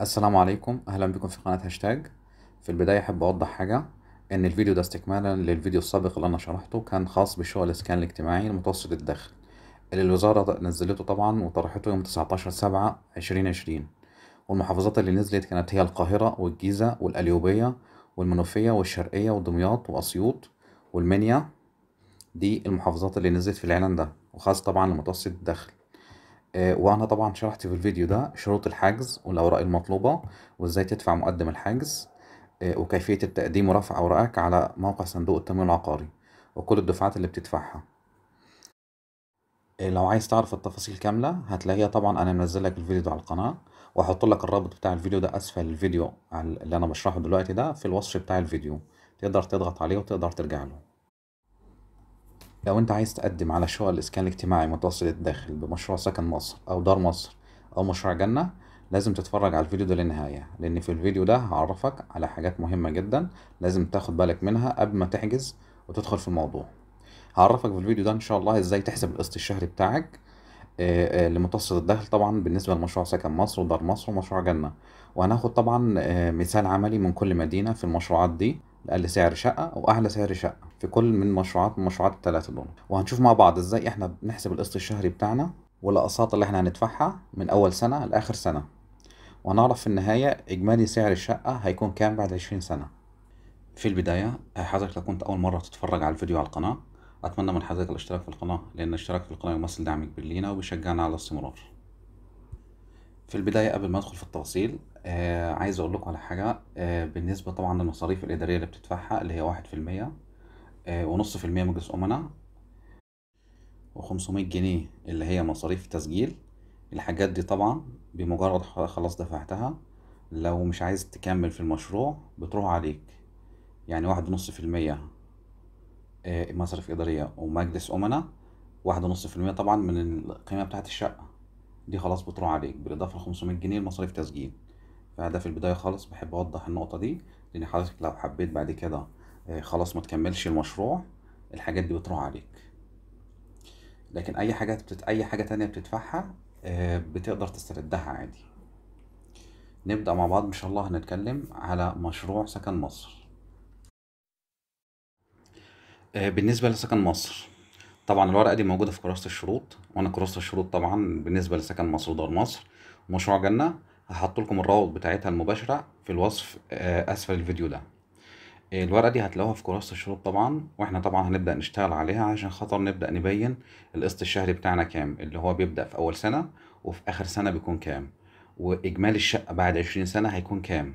السلام عليكم اهلا بكم في قناة هاشتاج في البداية احب اوضح حاجة ان الفيديو ده استكمالا للفيديو السابق اللي انا شرحته كان خاص بشغل الاسكان الاجتماعي المتوسط الدخل اللي الوزارة نزلته طبعا وطرحته يوم 19 سبعة 2020 والمحافظات اللي نزلت كانت هي القاهرة والجيزة والاليوبيه والمنوفية والشرقية ودمياط واسيوط والمنيا دي المحافظات اللي نزلت في الاعلان ده وخاص طبعا لمتوسط الدخل آه، وانا طبعا شرحت في الفيديو ده شروط الحجز والاوراق المطلوبه وازاي تدفع مقدم الحجز آه، وكيفيه التقديم ورفع اوراقك على موقع صندوق التمويل العقاري وكل الدفعات اللي بتدفعها آه، لو عايز تعرف التفاصيل كامله هتلاقيها طبعا انا منزل لك الفيديو ده على القناه وهحط لك الرابط بتاع الفيديو ده اسفل الفيديو اللي انا بشرحه دلوقتي ده في الوصف بتاع الفيديو تقدر تضغط عليه وتقدر ترجع له لو انت عايز تقدم على شقق الاسكان الاجتماعي متوسط الدخل بمشروع سكن مصر او دار مصر او مشروع جنة لازم تتفرج على الفيديو ده للنهاية لان في الفيديو ده هعرفك على حاجات مهمة جدا لازم تاخد بالك منها قبل ما تحجز وتدخل في الموضوع هعرفك في الفيديو ده ان شاء الله ازاي تحسب القسط الشهري بتاعك آه، آه، لمتوسط الدخل طبعا بالنسبة لمشروع سكن مصر ودار مصر ومشروع جنة وهناخد طبعا آه، مثال عملي من كل مدينة في المشروعات دي لأقل سعر شقة وأعلى سعر شقة في كل من مشروعات من مشروعات التلاتة دول وهنشوف مع بعض ازاي احنا بنحسب القسط الشهري بتاعنا والأقساط اللي احنا هندفعها من أول سنة لآخر سنة وهنعرف في النهاية إجمالي سعر الشقة هيكون كام بعد عشرين سنة في البداية حضرتك لو كنت أول مرة تتفرج على الفيديو على القناة أتمنى من حضرتك الاشتراك في القناة لأن الاشتراك في القناة يمثل دعم كبير لينا وبيشجعنا على الاستمرار في البداية قبل ما أدخل في التفاصيل آه عايز أقول لكم على حاجة آه بالنسبة طبعا للمصاريف الإدارية اللي بتدفعها اللي هي واحد في المية آه، ونص في المية مجلس أمنا وخمسمية جنيه اللي هي مصاريف تسجيل الحاجات دي طبعا بمجرد خلاص دفعتها لو مش عايز تكمل في المشروع بتروح عليك يعني واحد ونص في المية آه، مصاريف إدارية ومجلس أمنا واحد ونص في المية طبعا من القيمة بتاعة الشقة دي خلاص بتروح عليك بالإضافة لخمسمية جنيه لمصاريف تسجيل فده في البداية خالص بحب أوضح النقطة دي لأن حضرتك لو حبيت بعد كده آه، خلاص ما تكملش المشروع الحاجات دي بتروح عليك لكن أي حاجة بتت... أي حاجة تانية بتدفعها آه، بتقدر تستردها عادي نبدأ مع بعض إن شاء الله هنتكلم على مشروع سكن مصر آه، بالنسبة لسكن مصر طبعا الورقة دي موجودة في كراسة الشروط وأنا كراسة الشروط طبعا بالنسبة لسكن مصر ودار مصر ومشروع جنة هحط لكم الروابط بتاعتها المباشرة في الوصف آه، أسفل الفيديو ده الورقة دي هتلاقوها في كراسة الشروط طبعا واحنا طبعا هنبدأ نشتغل عليها عشان خاطر نبدأ نبين القسط الشهري بتاعنا كام اللي هو بيبدأ في أول سنة وفي آخر سنة بيكون كام وإجمالي الشقة بعد عشرين سنة هيكون كام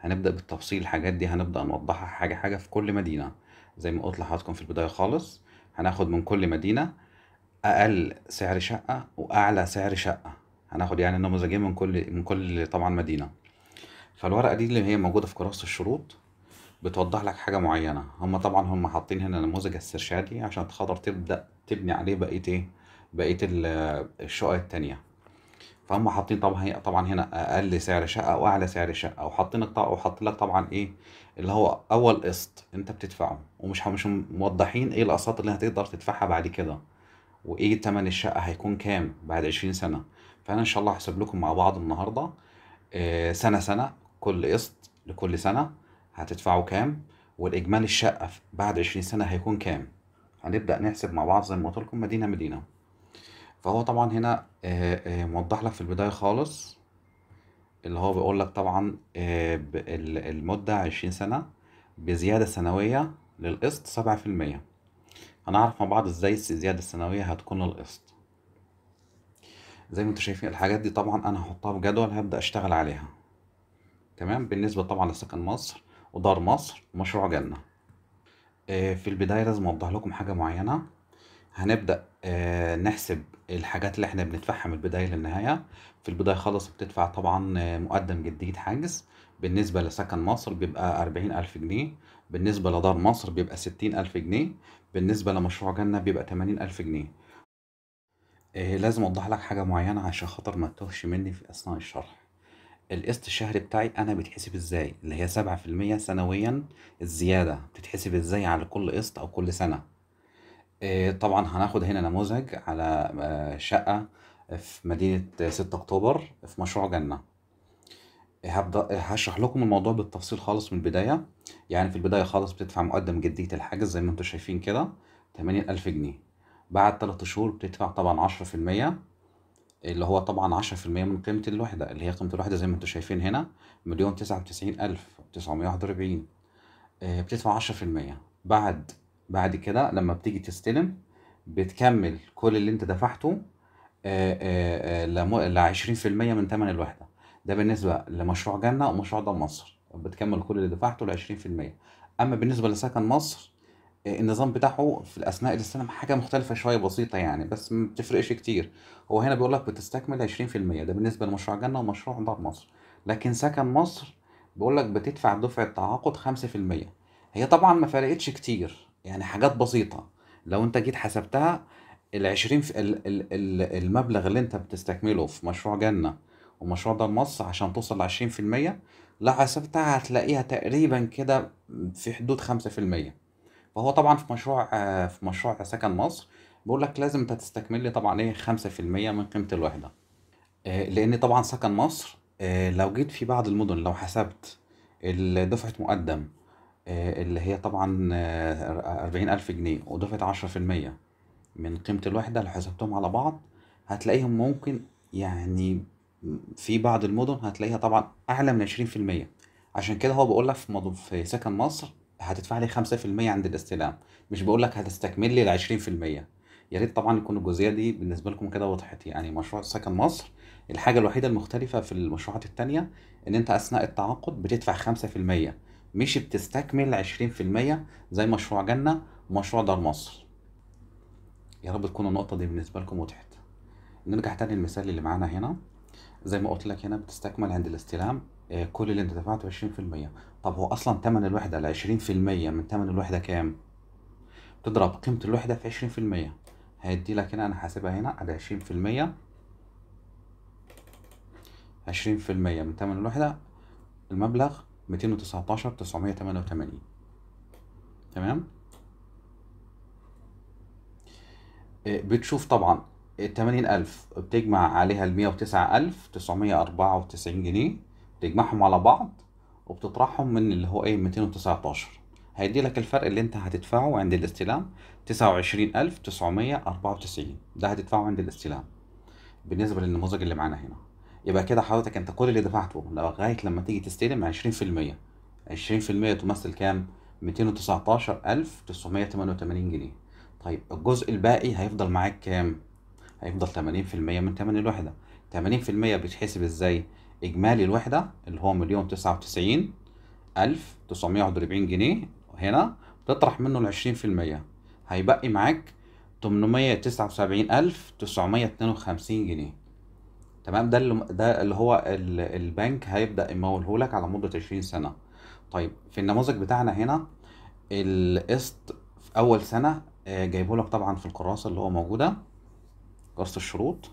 هنبدأ بالتفصيل الحاجات دي هنبدأ نوضحها حاجة حاجة في كل مدينة زي ما قلت لحضراتكم في البداية خالص هناخد من كل مدينة أقل سعر شقة وأعلى سعر شقة هناخد يعني نموذجين من كل من كل طبعا مدينة فالورقة دي اللي هي موجودة في كراسة الشروط بتوضح لك حاجة معينة هما طبعا هم حاطين هنا نموذج استرشادي عشان تقدر تبدأ تبني عليه بقية ايه بقية الشقق التانية فهم حاطين طبعا طبعا هنا اقل سعر شقه واعلى سعر شقه وحاطين وحاطين لك طبعا ايه اللي هو اول قسط انت بتدفعه ومش مش موضحين ايه الاقساط اللي هتقدر تدفعها بعد كده وايه تمن الشقه هيكون كام بعد عشرين سنه فانا ان شاء الله هحسب لكم مع بعض النهارده آه، سنه سنه كل قسط لكل سنه هتدفعوا كام والاجمالي الشقه بعد عشرين سنه هيكون كام هنبدا نحسب مع بعض زي ما قلت لكم مدينه مدينه فهو طبعا هنا آه، آه، موضح لك في البدايه خالص اللي هو بيقول لك طبعا المده عشرين سنه بزياده سنويه للقسط سبعة في المية هنعرف مع بعض ازاي الزيادة السنوية هتكون للقسط زي ما انتوا شايفين الحاجات دي طبعا انا هحطها في جدول هبدأ اشتغل عليها تمام بالنسبة طبعا لسكن مصر ودار مصر ومشروع جنة آه، في البداية لازم اوضح لكم حاجة معينة هنبدأ آه، نحسب الحاجات اللي احنا بندفعها من البداية للنهاية في البداية خالص بتدفع طبعا آه، مقدم جديد حاجز بالنسبة لسكن مصر بيبقى أربعين ألف جنيه بالنسبة لدار مصر بيبقى ستين ألف جنيه بالنسبة لمشروع جنة بيبقى تمانين ألف جنيه إيه لازم أوضح لك حاجة معينة عشان خاطر ما تتوهش مني في أثناء الشرح القسط الشهري بتاعي أنا بيتحسب إزاي اللي هي سبعة في المية سنويا الزيادة بتتحسب إزاي على كل قسط أو كل سنة إيه طبعا هناخد هنا نموذج على آه، شقة في مدينة ستة أكتوبر في مشروع جنة هبدأ هشرح لكم الموضوع بالتفصيل خالص من البداية يعني في البداية خالص بتدفع مقدم جدية الحجز زي ما انتم شايفين كده تمانين ألف جنيه بعد تلات شهور بتدفع طبعا عشرة في المية اللي هو طبعا عشرة في المية من قيمة الوحدة اللي هي قيمة الوحدة زي ما انتم شايفين هنا مليون تسعة وتسعين ألف وتسعمية واحد وأربعين آه، بتدفع عشرة في المية بعد بعد كده لما بتيجي تستلم بتكمل كل اللي انت دفعته آه، آه، ل 20% من ثمن الوحده ده بالنسبه لمشروع جنه ومشروع ده مصر بتكمل كل اللي دفعته ل 20% اما بالنسبه لسكن مصر آه، النظام بتاعه في الاثناء الاستلام حاجه مختلفه شويه بسيطه يعني بس ما بتفرقش كتير هو هنا بيقول لك بتستكمل 20% ده بالنسبه لمشروع جنه ومشروع دار مصر لكن سكن مصر بيقول لك بتدفع دفعه تعاقد 5% هي طبعا ما فرقتش كتير يعني حاجات بسيطه لو انت جيت حسبتها ال 20 المبلغ اللي انت بتستكمله في مشروع جنه ومشروع ده لمصر عشان توصل لعشرين في المية لا حسبتها هتلاقيها تقريبا كده في حدود خمسة في المية فهو طبعا في مشروع آه، في مشروع سكن مصر بيقول لك لازم انت تستكمل لي طبعا ايه خمسة في المية من قيمة الوحدة آه، لان طبعا سكن مصر آه، لو جيت في بعض المدن لو حسبت دفعة مقدم اللي هي طبعا أربعين ألف جنيه ودفعة عشرة في المية من قيمة الوحدة لو حسبتهم على بعض هتلاقيهم ممكن يعني في بعض المدن هتلاقيها طبعا اعلى من 20% عشان كده هو بيقول لك في مض... في سكن مصر هتدفع لي 5% عند الاستلام مش بيقول لك هتستكمل لي ال 20% يا ريت طبعا يكون الجزئيه دي بالنسبه لكم كده وضحت يعني مشروع سكن مصر الحاجه الوحيده المختلفه في المشروعات التانية ان انت اثناء التعاقد بتدفع 5% مش بتستكمل 20% زي مشروع جنه ومشروع دار مصر يا رب تكون النقطه دي بالنسبه لكم وضحت نرجع تاني للمثال اللي معانا هنا زي ما قلت لك هنا بتستكمل عند الاستلام آه، كل اللي انت دفعته 20% طب هو اصلا ثمن الوحده ال 20% من ثمن الوحده كام بتضرب قيمه الوحده في 20% هيدي لك هنا انا حاسبها هنا على 20% 20% من ثمن الوحده المبلغ 219988 تمام آه، بتشوف طبعا التمانين ألف بتجمع عليها المية وتسعة ألف تسعمية أربعة وتسعين جنيه بتجمعهم على بعض وبتطرحهم من اللي هو ايه ميتين وتسعتاشر هيدي لك الفرق اللي انت هتدفعه عند الاستلام تسعة وعشرين ألف تسعمية أربعة وتسعين ده هتدفعه عند الاستلام بالنسبة للنموذج اللي معانا هنا يبقى كده حضرتك انت كل اللي دفعته لغاية لما تيجي تستلم عشرين في المية عشرين في المية تمثل كام؟ ميتين وتسعتاشر ألف تسعمية تمانية وتمانين جنيه طيب الجزء الباقي هيفضل معاك كام؟ هيفضل 80% من تمن الوحدة 80% بيتحسب ازاي اجمالي الوحدة اللي هو مليون تسعة وتسعين ألف تسعمية واحد وأربعين جنيه هنا تطرح منه العشرين في المية هيبقي معاك تمنمية تسعة وسبعين ألف تسعمية اتنين وخمسين جنيه تمام ده اللي ده اللي هو البنك هيبدأ يموله لك على مدة عشرين سنة طيب في النموذج بتاعنا هنا القسط في أول سنة آه، جايبه لك طبعا في الكراسة اللي هو موجودة كراسة الشروط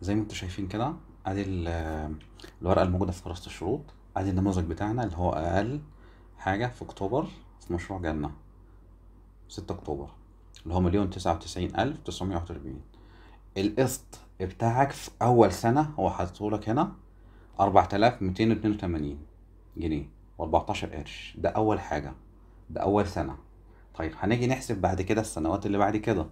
زي ما انتوا شايفين كده ادي الورقة الموجودة في كراسة الشروط ادي النموذج بتاعنا اللي هو اقل حاجة في اكتوبر في مشروع جنة ستة اكتوبر اللي هو مليون تسعة وتسعين الف تسعمية واحد القسط بتاعك في اول سنة هو حاططهولك هنا اربعة الاف ميتين واتنين وتمانين جنيه واربعتاشر قرش ده اول حاجة ده اول سنة طيب هنيجي نحسب بعد كده السنوات اللي بعد كده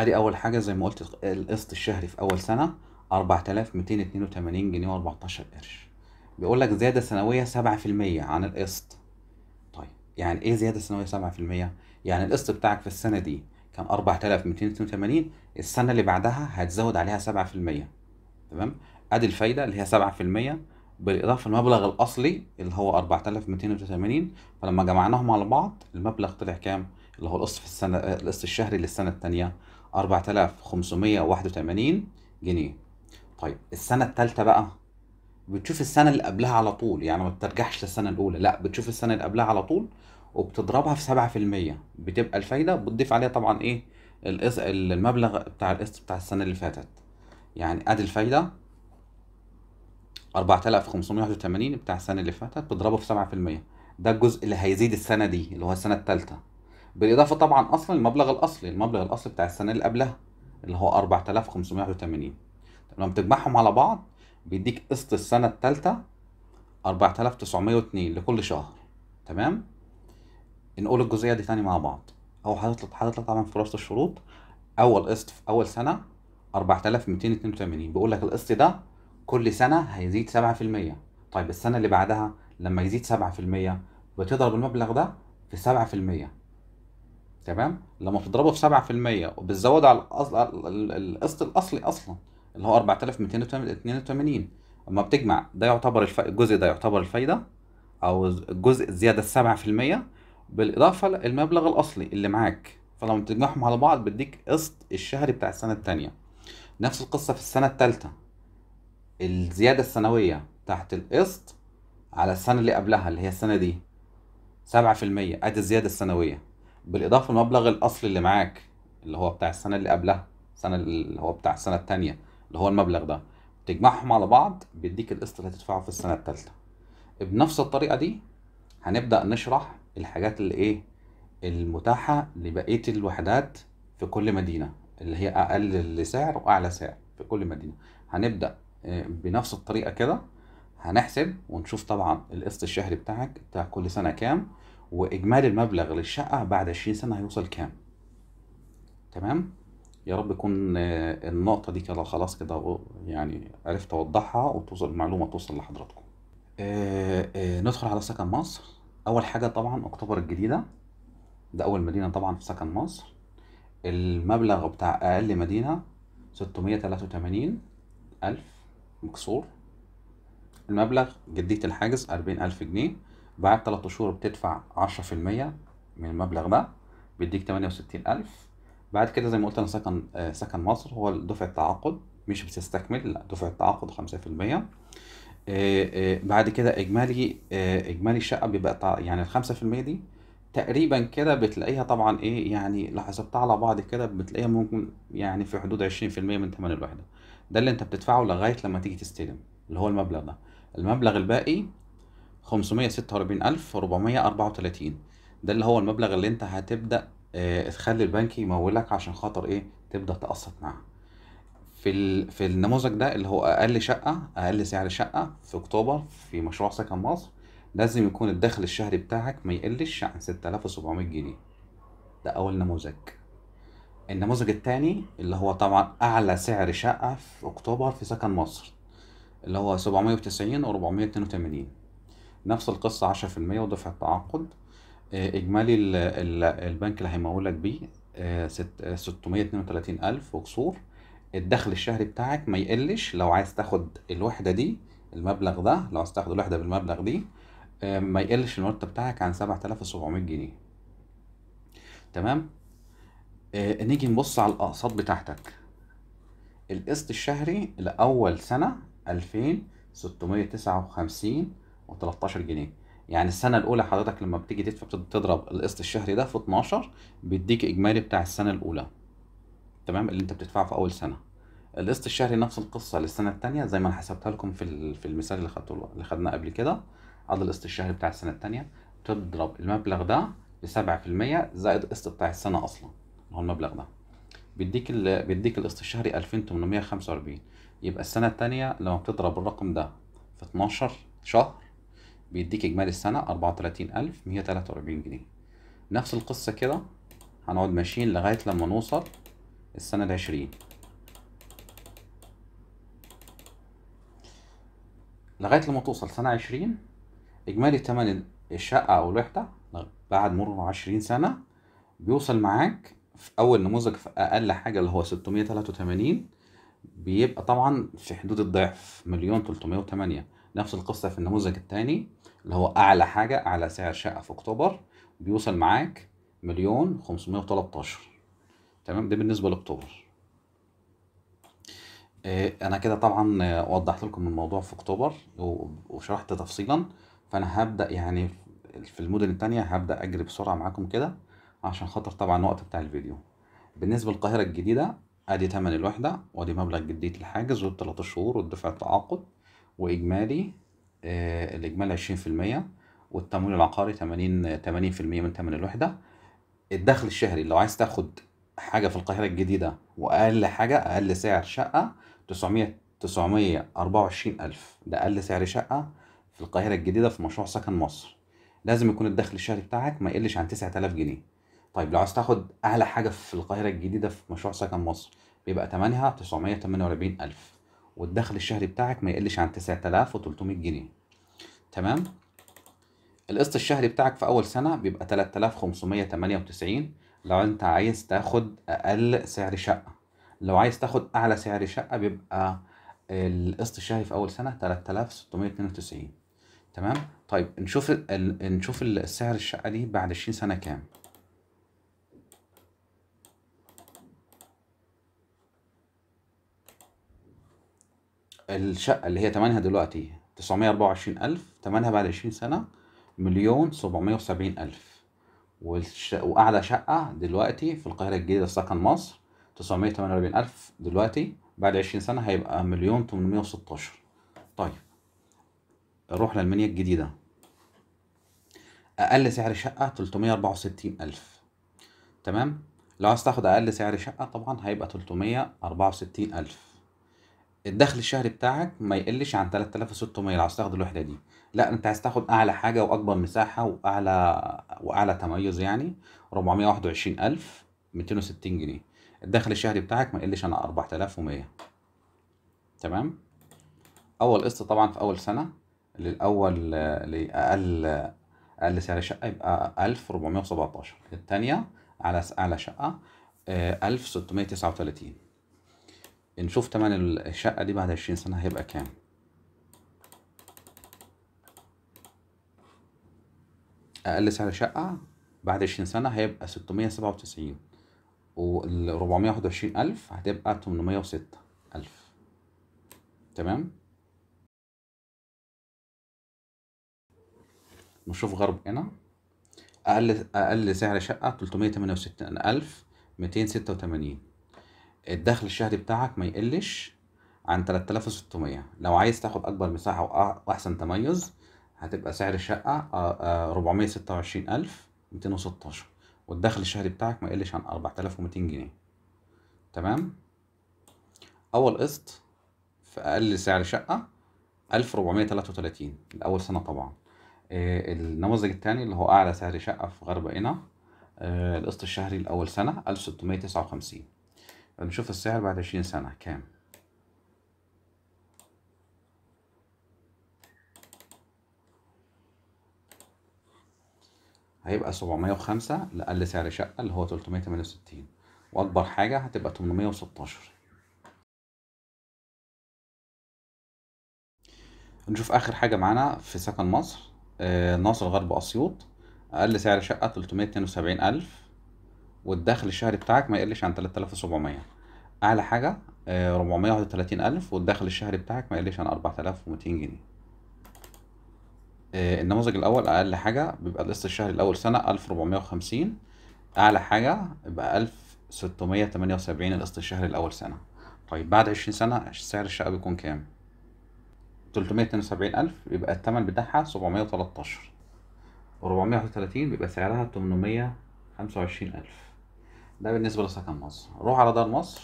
ادي اول حاجه زي ما قلت القسط الشهري في اول سنه 4282 جنيه و14 قرش بيقول لك زياده سنويه 7% عن القسط طيب يعني ايه زياده سنويه 7% يعني القسط بتاعك في السنه دي كان 4282 السنه اللي بعدها هتزود عليها 7% تمام ادي الفايده اللي هي 7% بالاضافه للمبلغ الاصلي اللي هو 4282 فلما جمعناهم على بعض المبلغ طلع كام اللي هو القسط في السنه القسط الشهري للسنه الثانيه 4581 جنيه طيب السنه التالتة بقى بتشوف السنه اللي قبلها على طول يعني ما بترجعش للسنه الاولى لا بتشوف السنه اللي قبلها على طول وبتضربها في 7% بتبقى الفايده بتضيف عليها طبعا ايه المبلغ بتاع القسط بتاع السنه اللي فاتت يعني ادي الفايده 4581 بتاع السنه اللي فاتت بتضربه في 7% ده الجزء اللي هيزيد السنه دي اللي هو السنه التالتة بالاضافه طبعا اصلا المبلغ الاصلي المبلغ الاصلي بتاع السنه اللي قبلها اللي هو 4581 لما بتجمعهم على بعض بيديك قسط السنه الثالثه 4902 لكل شهر تمام نقول الجزئيه دي تاني مع بعض او هتطلع هتطلع طبعا في راسه الشروط اول قسط في اول سنه 4282 بيقول لك القسط ده كل سنه هيزيد 7% طيب السنه اللي بعدها لما يزيد 7% بتضرب المبلغ ده في 7% تمام لما بتضربه في 7% وبتزود على القسط الاصلي اصلا اللي هو 4282 اما بتجمع ده يعتبر الف... الجزء ده يعتبر الفايده او الجزء الزياده السبعة في المية بالاضافه للمبلغ الاصلي اللي معاك فلما بتجمعهم على بعض بيديك قسط الشهري بتاع السنه التانية نفس القصه في السنه التالتة الزياده السنويه تحت القسط على السنه اللي قبلها اللي هي السنه دي سبعة في المية ادي الزياده السنويه بالاضافه لمبلغ الاصل اللي معاك اللي هو بتاع السنه اللي قبلها السنه اللي هو بتاع السنه الثانيه اللي هو المبلغ ده تجمعهم على بعض بيديك القسط اللي هتدفعه في السنه الثالثه بنفس الطريقه دي هنبدا نشرح الحاجات اللي ايه المتاحه لبقيه الوحدات في كل مدينه اللي هي اقل سعر واعلى سعر في كل مدينه هنبدا آه، بنفس الطريقه كده هنحسب ونشوف طبعا القسط الشهري بتاعك بتاع كل سنه كام واجمالي المبلغ للشقه بعد 20 سنه هيوصل كام تمام يا رب يكون آه، النقطة دي كده خلاص كده يعني عرفت أوضحها وتوصل المعلومة توصل لحضراتكم. آه، آه، ندخل على سكن مصر أول حاجة طبعا أكتوبر الجديدة ده أول مدينة طبعا في سكن مصر المبلغ بتاع أقل مدينة ستمية تلاتة وتمانين ألف مكسور المبلغ جدية الحاجز أربعين ألف جنيه بعد 3 شهور بتدفع 10% من المبلغ ده بيديك 68000 بعد كده زي ما قلت انا سكن آه، سكن مصر هو دفعه تعاقد مش بتستكمل لا دفعه تعاقد 5% آه بعد كده اجمالي آه، اجمالي الشقه بيبقى يعني ال 5% دي تقريبا كده بتلاقيها طبعا ايه يعني لو حسبتها على بعض كده بتلاقيها ممكن يعني في حدود 20% من ثمن الوحده ده اللي انت بتدفعه لغايه لما تيجي تستلم اللي هو المبلغ ده المبلغ الباقي 546434 ده اللي هو المبلغ اللي انت هتبدا آه، تخلي البنك يمولك عشان خاطر ايه تبدا تقسط معاه في ال... في النموذج ده اللي هو اقل شقه اقل سعر شقه في اكتوبر في مشروع سكن مصر لازم يكون الدخل الشهري بتاعك ما يقلش عن 6700 جنيه ده اول نموذج النموذج الثاني اللي هو طبعا اعلى سعر شقه في اكتوبر في سكن مصر اللي هو 790 و 482 نفس القصة 10% ودفع التعاقد آه، إجمالي البنك اللي هيمولك بيه 632 آه، آه، ألف وكسور الدخل الشهري بتاعك ما يقلش لو عايز تاخد الوحدة دي المبلغ ده لو عايز تاخد الوحدة بالمبلغ دي ما يقلش المرتب بتاعك عن 7700 جنيه تمام نيجي نبص على الأقساط بتاعتك القسط الشهري لأول سنة 2659 و13 جنيه يعني السنه الاولى حضرتك لما بتيجي تدفع بتضرب القسط الشهري ده في 12 بيديك اجمالي بتاع السنه الاولى تمام اللي انت بتدفعه في اول سنه القسط الشهري نفس القصه للسنه الثانيه زي ما انا حسبتها لكم في في المثال اللي خدته اللي خدناه قبل كده عدد القسط الشهري بتاع السنه الثانيه تضرب المبلغ ده ب 7% زائد القسط بتاع السنه اصلا اللي هو المبلغ ده بيديك ال... بيديك القسط الشهري 2845 يبقى السنه الثانيه لما بتضرب الرقم ده في 12 شهر بيديك اجمالي السنه 34143 جنيه نفس القصه كده هنقعد ماشيين لغايه لما نوصل السنه العشرين لغايه لما توصل سنه عشرين اجمالي تمن الشقه او الوحده بعد مرور عشرين سنه بيوصل معاك في اول نموذج في اقل حاجه اللي هو ستمية تلاتة وتمانين بيبقى طبعا في حدود الضعف مليون وتمانية نفس القصه في النموذج التاني اللي هو اعلى حاجه اعلى سعر شقه في اكتوبر بيوصل معاك مليون 513 تمام ده بالنسبه لاكتوبر آه، انا كده طبعا وضحت لكم الموضوع في اكتوبر وشرحت تفصيلا فانا هبدا يعني في المدن التانية هبدا اجري بسرعه معاكم كده عشان خاطر طبعا الوقت بتاع الفيديو بالنسبه للقاهره الجديده ادي تمن الوحده وادي مبلغ جديه الحاجز وادي 3 شهور والدفع التعاقد واجمالي آه، الإجمالي 20% والتمويل العقاري 80 80% من ثمن الوحدة الدخل الشهري لو عايز تاخد حاجة في القاهرة الجديدة وأقل حاجة أقل سعر شقة 900 924 ألف ده أقل سعر شقة في القاهرة الجديدة في مشروع سكن مصر لازم يكون الدخل الشهري بتاعك ما يقلش عن 9000 جنيه طيب لو عايز تاخد أعلى حاجة في القاهرة الجديدة في مشروع سكن مصر بيبقى تمنها 948 ألف والدخل الشهري بتاعك ما يقلش عن 9300 جنيه تمام القسط الشهري بتاعك في اول سنه بيبقى 3598 لو انت عايز تاخد اقل سعر شقه لو عايز تاخد اعلى سعر شقه بيبقى القسط الشهري في اول سنه 3692 تمام طيب نشوف نشوف السعر الشقه دي بعد 20 سنه كام الشقة اللي هي تمنها دلوقتي تسعمية أربعة وعشرين ألف تمنها بعد عشرين سنة مليون سبعمية وسبعين ألف وأعلى شقة دلوقتي في القاهرة الجديدة سكن مصر تسعمية تمانية وأربعين ألف دلوقتي بعد عشرين سنة هيبقى مليون تمنمية وستاشر طيب نروح للمنيا الجديدة أقل سعر شقة تلتمية أربعة وستين ألف تمام لو عايز تاخد أقل سعر شقة طبعا هيبقى تلتمية أربعة وستين ألف الدخل الشهري بتاعك ما يقلش عن 3600 لو عايز تاخد الوحده دي لا انت عايز تاخد اعلى حاجه واكبر مساحه واعلى واعلى تميز يعني 421260 جنيه الدخل الشهري بتاعك ما يقلش عن 4100 تمام اول قسط طبعا في اول سنه للاول لاقل اقل سعر شقه يبقى 1417 الثانيه على اعلى شقه 1639 نشوف تمن الشقة دي بعد عشرين سنة هيبقى كام أقل سعر شقة بعد عشرين سنة هيبقى ستمية سبعة وتسعين والربعمية واحد وعشرين ألف هتبقى تمنمية وستة ألف تمام نشوف غرب هنا أقل أقل سعر شقة تلتمية تمانية وستين ألف ميتين ستة وتمانين الدخل الشهري بتاعك ما يقلش عن 3600 لو عايز تاخد اكبر مساحة واحسن تميز هتبقى سعر الشقة 426216 آه، آه، والدخل الشهري بتاعك ما يقلش عن 4200 جنيه تمام اول قسط في اقل سعر شقة 1433 لاول سنة طبعا آه، النموذج الثاني اللي هو اعلى سعر شقة في غرب هنا القسط الشهري لاول سنة 1659 نشوف السعر بعد عشرين سنة كام هيبقى سبعمية وخمسة لأقل سعر شقة اللي هو تلتمية تمانية وستين وأكبر حاجة هتبقى تمنمية وستاشر نشوف آخر حاجة معانا في سكن مصر آه ناصر غرب أسيوط أقل سعر شقة تلتمية اتنين وسبعين ألف والدخل الشهري بتاعك ما يقلش عن 3700 اعلى حاجه 431000 آه، والدخل الشهري بتاعك ما يقلش عن 4200 جنيه آه، النموذج الاول اقل حاجه بيبقى القسط الشهري الاول سنه 1450 اعلى حاجه يبقى 1678 القسط الشهري الاول سنه طيب بعد 20 سنه سعر الشقه بيكون كام 372000 يبقى الثمن بتاعها 713 431 بيبقى سعرها 825000 ده بالنسبه لسكن مصر نروح على دار مصر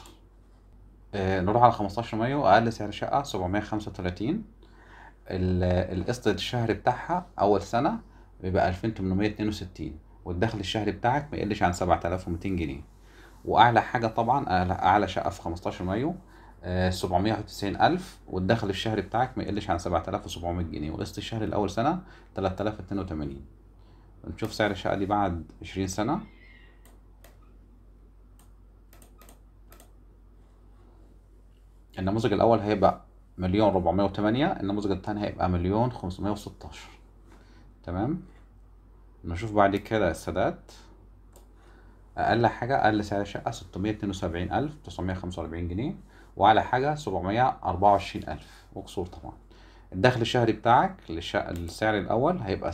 آه نروح على 15 مايو اقل سعر شقه 735 القسط الشهري بتاعها اول سنه بيبقى 2862 والدخل الشهري بتاعك ما يقلش عن 7200 جنيه واعلى حاجه طبعا اعلى شقه في 15 مايو آه 791000 والدخل الشهري بتاعك ما يقلش عن 7700 جنيه والقسط الشهري الاول سنه 3082 نشوف سعر الشقه دي بعد 20 سنه النموذج الأول هيبقى مليون وتمانية النموذج الثاني هيبقى مليون وستاشر تمام نشوف بعد كده السداد أقل حاجة أقل سعر شقة وأربعين جنيه وأعلى حاجة سبعمية أربعة وعشرين ألف وكسور طبعا الدخل الشهري بتاعك للشقة السعر الأول هيبقى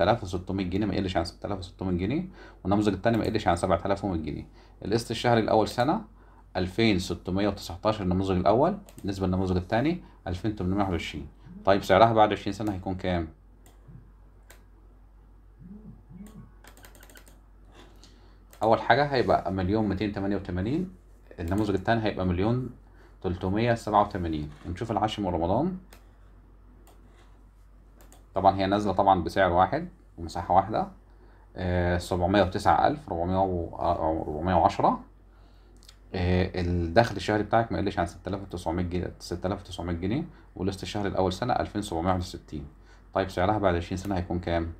آلاف وستمية جنيه ما يقلش عن وستمية جنيه والنموذج الثاني ما يقلش عن ومية جنيه القسط الشهري الأول سنة 2619 النموذج الاول بالنسبه للنموذج الثاني 2821 طيب سعرها بعد 20 سنه هيكون كام اول حاجه هيبقى مليون 288 النموذج الثاني هيبقى مليون 387 نشوف العاشر من رمضان طبعا هي نازله طبعا بسعر واحد ومساحه واحده 410 آه، آه، الدخل الشهري بتاعك ما يقلش عن 6900 جنيه 6900 جنيه والقسط الشهري الاول سنه 2760 طيب سعرها بعد 20 سنه هيكون كام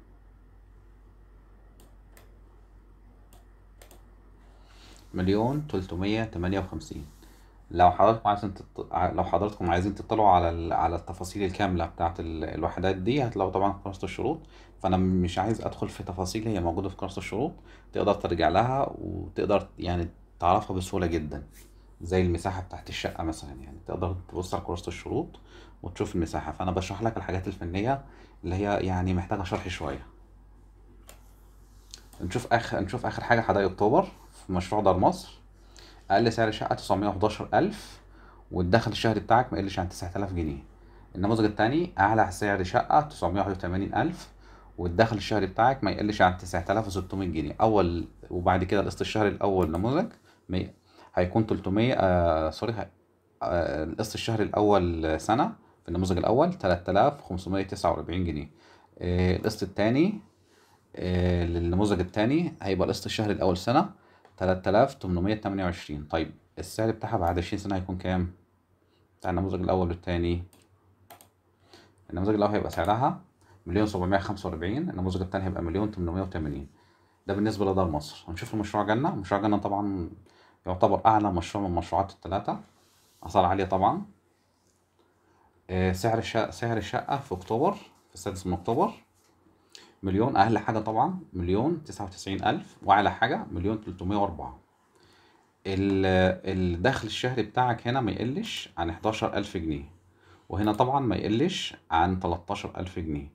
مليون 358 لو حضراتكم عايزين تط... لو حضراتكم عايزين تطلعوا على ال... على التفاصيل الكامله بتاعه ال... الوحدات دي هتلاقوا طبعا في قناه الشروط فانا مش عايز ادخل في تفاصيل هي موجوده في قرصه الشروط تقدر ترجع لها وتقدر يعني تعرفها بسهولة جدا زي المساحة بتاعت الشقة مثلا يعني تقدر تبص على كراسة الشروط وتشوف المساحة فأنا بشرح لك الحاجات الفنية اللي هي يعني محتاجة شرح شوية نشوف آخر نشوف آخر حاجة حدائق أكتوبر في مشروع دار مصر أقل سعر شقة 911000 والدخل الشهري بتاعك ما يقلش عن 9000 جنيه النموذج التاني أعلى سعر شقة 981000 والدخل الشهري بتاعك ما يقلش عن 9600 جنيه أول وبعد كده القسط الشهري الأول نموذج 100 هيكون 300 آه سوري آه القسط الشهري الاول سنه في النموذج الاول 3549 جنيه آه القسط الثاني آه للنموذج الثاني هيبقى القسط الشهري الاول سنه 3828 طيب السعر بتاعها بعد 20 سنه هيكون كام بتاع النموذج الاول والثاني النموذج الاول هيبقى سعرها مليون 745 النموذج الثاني هيبقى مليون 880 ده بالنسبه لدار مصر هنشوف المشروع جنه مشروع جنه طبعا يعتبر أعلى مشروع من المشروعات الثلاثة أسعار عالية طبعا آه، سعر سعر الشقة في أكتوبر في السادس من أكتوبر مليون أقل حاجة طبعا مليون تسعة وتسعين ألف وأعلى حاجة مليون تلتمية وأربعة الدخل الشهري بتاعك هنا ما يقلش عن حداشر ألف جنيه وهنا طبعا ما يقلش عن تلتاشر ألف جنيه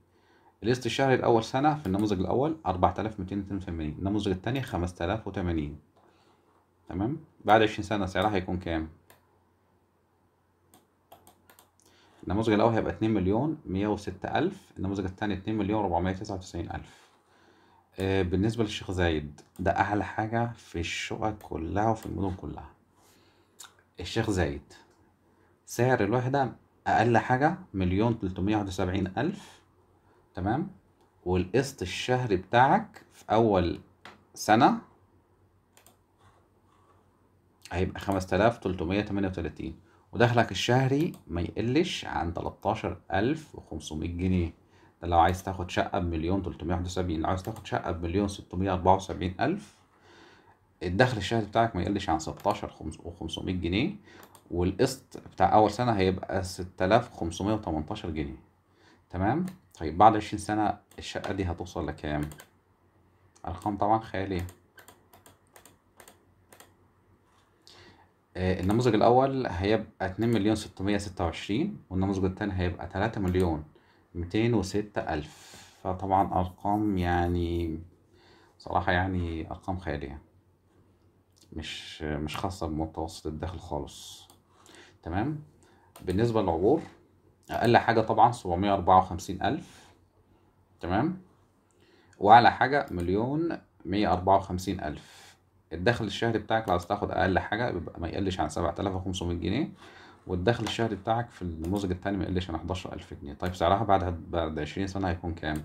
القسط الشهري الأول سنة في النموذج الأول أربعة آلاف ميتين وتمانين النموذج التاني خمسة آلاف وتمانين تمام بعد 20 سنه سعرها هيكون كام النموذج الاول هيبقى 2 مليون 106000 النموذج الثاني 2 مليون 499000 آه بالنسبه للشيخ زايد ده اعلى حاجه في الشقق كلها وفي المدن كلها الشيخ زايد سعر الوحده اقل حاجه مليون 371000 تمام والقسط الشهري بتاعك في اول سنه هيبقى 5338 ودخلك الشهري ما يقلش عن 13500 جنيه ده لو عايز تاخد شقة بمليون 371 لو عايز تاخد شقة بمليون وسبعين ألف الدخل الشهري بتاعك ما يقلش عن 16500 جنيه والقسط بتاع أول سنة هيبقى 6518 جنيه تمام طيب بعد 20 سنة الشقة دي هتوصل لكام؟ أرقام طبعا خيالية آه، النموذج الأول هيبقى اتنين مليون ستمية ستة وعشرين والنموذج التاني هيبقى تلاتة مليون ميتين وستة ألف فطبعا أرقام يعني صراحة يعني أرقام خيالية مش مش خاصة بمتوسط الدخل خالص تمام بالنسبة للعبور أقل حاجة طبعا سبعمية أربعة وخمسين ألف تمام وأعلى حاجة مليون مية أربعة وخمسين ألف الدخل الشهري بتاعك لو عايز تاخد اقل حاجه بيبقى ما يقلش عن 7500 جنيه والدخل الشهري بتاعك في النموذج التاني ما يقلش عن 11000 جنيه طيب سعرها بعد بعد 20 سنه هيكون كام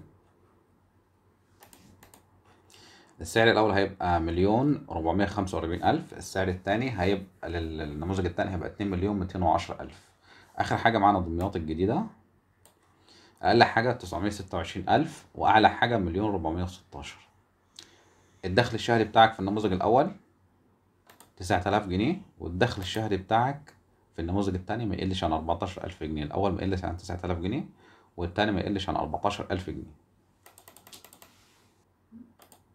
السعر الاول هيبقى مليون 445000 خمسة وأربعين ألف السعر الثاني هيبقى للنموذج الثاني هيبقى اتنين مليون 210000 وعشرة ألف آخر حاجة معانا دمياط الجديدة أقل حاجة تسعمية ستة وعشرين ألف وأعلى حاجة مليون 416 وستاشر الدخل الشهري بتاعك في النموذج الأول تسعة آلاف جنيه والدخل الشهري بتاعك في النموذج التاني ما يقلش عن ألف جنيه الأول ما يقلش عن آلاف جنيه والتاني ما يقلش عن ألف جنيه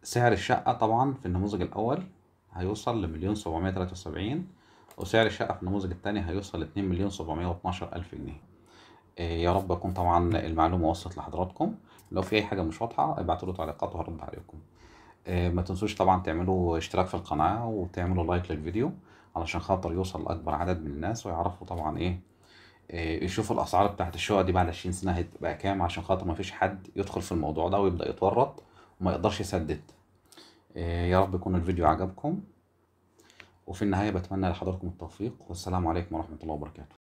سعر الشقة طبعا في النموذج الأول هيوصل لمليون سبعمية تلاتة وسبعين وسعر الشقة في النموذج التاني هيوصل لاتنين مليون سبعمية واتناشر ألف جنيه إيه، يا رب أكون طبعا المعلومة وصلت لحضراتكم لو في أي حاجة مش واضحة لي تعليقات وهرد عليكم آه، ما تنسوش طبعا تعملوا اشتراك في القناة وتعملوا لايك للفيديو علشان خاطر يوصل لأكبر عدد من الناس ويعرفوا طبعا ايه آه، يشوفوا الأسعار بتاعت الشقق دي بعد 20 سنة هتبقى كام عشان خاطر ما فيش حد يدخل في الموضوع ده ويبدأ يتورط وما يقدرش يسدد آه، يا رب يكون الفيديو عجبكم وفي النهاية بتمنى لحضراتكم التوفيق والسلام عليكم ورحمة الله وبركاته